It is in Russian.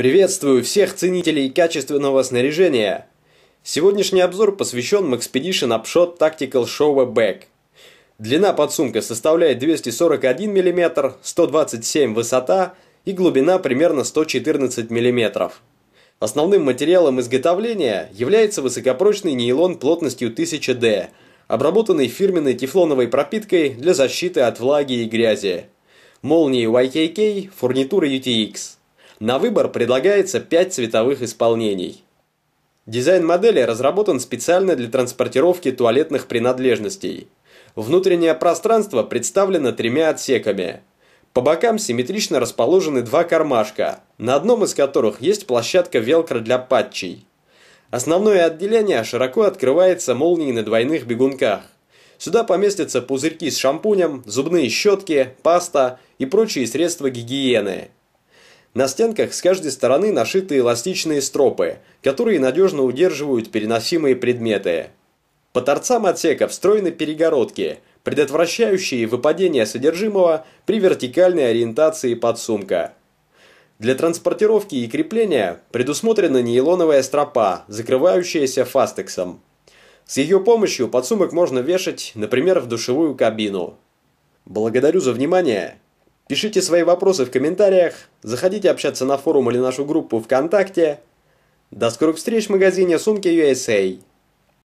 Приветствую всех ценителей качественного снаряжения! Сегодняшний обзор посвящен Expedition Upshot Tactical Showa Bag. Длина подсумка составляет 241 мм, 127 высота и глубина примерно 114 мм. Основным материалом изготовления является высокопрочный нейлон плотностью 1000D, обработанный фирменной тефлоновой пропиткой для защиты от влаги и грязи. Молнии YKK, фурнитура UTX – на выбор предлагается 5 цветовых исполнений. Дизайн модели разработан специально для транспортировки туалетных принадлежностей. Внутреннее пространство представлено тремя отсеками. По бокам симметрично расположены два кармашка, на одном из которых есть площадка велкро для патчей. Основное отделение широко открывается молнией на двойных бегунках. Сюда поместятся пузырьки с шампунем, зубные щетки, паста и прочие средства гигиены – на стенках с каждой стороны нашиты эластичные стропы, которые надежно удерживают переносимые предметы. По торцам отсека встроены перегородки, предотвращающие выпадение содержимого при вертикальной ориентации подсумка. Для транспортировки и крепления предусмотрена нейлоновая стропа, закрывающаяся фастексом. С ее помощью подсумок можно вешать, например, в душевую кабину. Благодарю за внимание Пишите свои вопросы в комментариях, заходите общаться на форум или нашу группу ВКонтакте. До скорых встреч в магазине «Сумки USA».